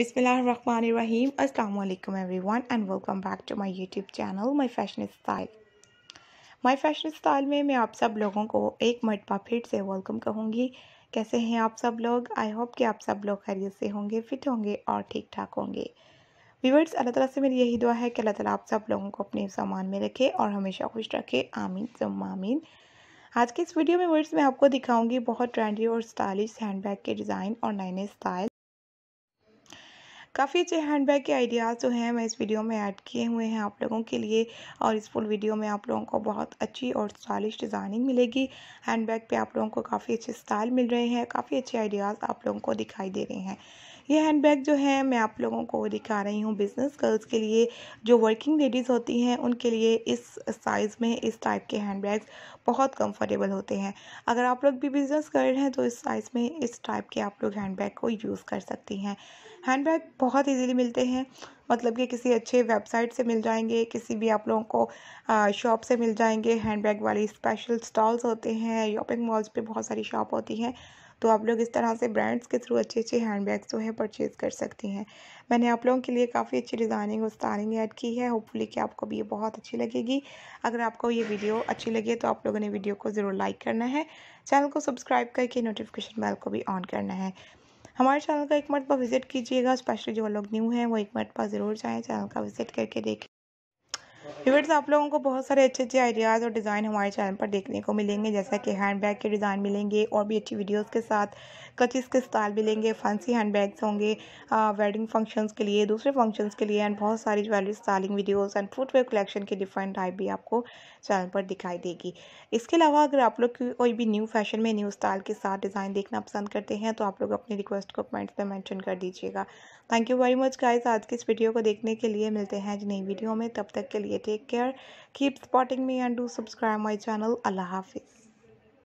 Bismillahirrahmanirrahim. Assalamu alaikum everyone and welcome back to my YouTube channel My fashion style My fashion style में मैं आप सब लोगों को एक मरतबा फिर से वेलकम कहूँगी कैसे हैं आप सब लोग आई होप कि आप सब लोग खैरियत से होंगे फिट होंगे और ठीक ठाक होंगे व्यूवर्स अल्लाह ताला से मेरी यही दुआ है कि अल्लाह ताला आप सब लोगों को अपने सामान में रखे और हमेशा खुश रखे आमीन जमामीन आज के इस वीडियो में वर्ड्स मैं आपको दिखाऊंगी बहुत ट्रेंडी और स्टाइलिश हैंडबैग के डिज़ाइन और नए नए स्टाइल काफ़ी अच्छे हैंड बैग के आइडियाज़ जो हैं मैं इस वीडियो में ऐड किए हुए हैं आप लोगों के लिए और इस फुल वीडियो में आप लोगों को बहुत अच्छी और स्टाइलिश डिज़ाइनिंग मिलेगी हैंड बैग पर आप लोगों को काफ़ी अच्छे स्टाइल मिल रहे हैं काफ़ी अच्छे आइडियाज़ आप लोगों को दिखाई दे रहे हैं ये हैंड बैग जो है मैं आप लोगों को दिखा रही हूँ बिज़नेस गर्ल्स के लिए जो वर्किंग लेडीज़ होती हैं उनके लिए इस साइज़ में इस टाइप के हैंड बैग बहुत कंफर्टेबल होते हैं अगर आप लोग भी बिज़नेस कर रहे हैं तो इस साइज़ में इस टाइप के आप लोग हैंड बैग को यूज़ कर सकती हैं हैंड बैग बहुत इजीली मिलते हैं मतलब कि किसी अच्छे वेबसाइट से मिल जाएंगे किसी भी आप लोगों को शॉप से मिल जाएंगे हैंडबैग वाले स्पेशल स्टॉल्स होते हैं शॉपिंग मॉल्स पे बहुत सारी शॉप होती हैं तो आप लोग इस तरह से ब्रांड्स के थ्रू अच्छे अच्छे हैंडबैग्स जो है परचेज़ कर सकती हैं मैंने आप लोगों के लिए काफ़ी अच्छी डिज़ाइनिंग और स्टारिंग ऐड की है होपफुली कि आपको भी ये बहुत अच्छी लगेगी अगर आपको ये वीडियो अच्छी लगे तो आप लोगों ने वीडियो को ज़रूर लाइक करना है चैनल को सब्सक्राइब करके नोटिफिकेशन बेल को भी ऑन करना है हमारे चैनल का एक मरतबा विज़िट कीजिएगा स्पेशली जो लोग न्यू हैं वो एक मरतबा ज़रूर जाएँ चैनल का विज़िट करके देखें व्यूवर्स आप लोगों को बहुत सारे अच्छे अच्छे आइडियाज़ और डिज़ाइन हमारे चैनल पर देखने को मिलेंगे जैसा कि हैंड बैग के डिज़ाइन मिलेंगे और भी अच्छी वीडियोस के साथ कचिस के स्टाइल मिलेंगे फैंसी हैंड बैग्स होंगे वेडिंग फंक्शंस के लिए दूसरे फंक्शंस के लिए एंड बहुत सारी jewellery styling videos and footwear collection के डिफरेंट टाइप भी आपको चैनल पर दिखाई देगी इसके अलावा अगर आप लोग कोई भी न्यू फैशन में न्यू स्टाइल के साथ डिज़ाइन देखना पसंद करते हैं तो आप लोग अपनी रिक्वेस्ट को कमेंट्स में मैंशन कर दीजिएगा thank you very much guys आज की इस वीडियो को देखने के लिए मिलते हैं आज नई वीडियो में तब तक के लिए take care keep spotting me and do subscribe my channel allah hafiz